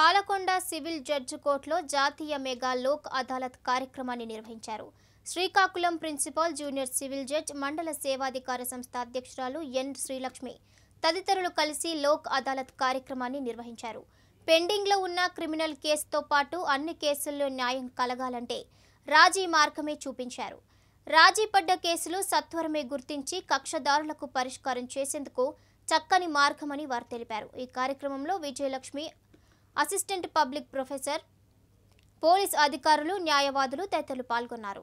Palakonda civil judge కోర్టులో జాతీయ mega Lok Adalat కార్యక్రమాన్ని నిర్వహించారు Srikakulam principal junior civil judge మండల సేవాధికార సంస్థ అధ్యక్షురాలు ఎన్ శ్రీలక్ష్మి తదితరులు కలిసి లోక్ అదాలత్ కార్యక్రమాన్ని నిర్వహించారు పెండింగ్లో ఉన్న క్రిమినల్ కేసుతో పాటు అన్ని కేసుల్లో న్యాయం కలగాలంటే రాజీ మార్గమే చూపించారు రాజీ పడ్డ కేసులు సత్వరమే గుర్తించి కక్షదారులకు పరిష్కారం చేసేందుకు చక్కని మార్గమని వారు తెలిపారు ఈ కార్యక్రమంలో Vijayalakshmi assistant public professor police అధికారులు న్యాయవాదులు తదితరులు పాల్గొన్నారు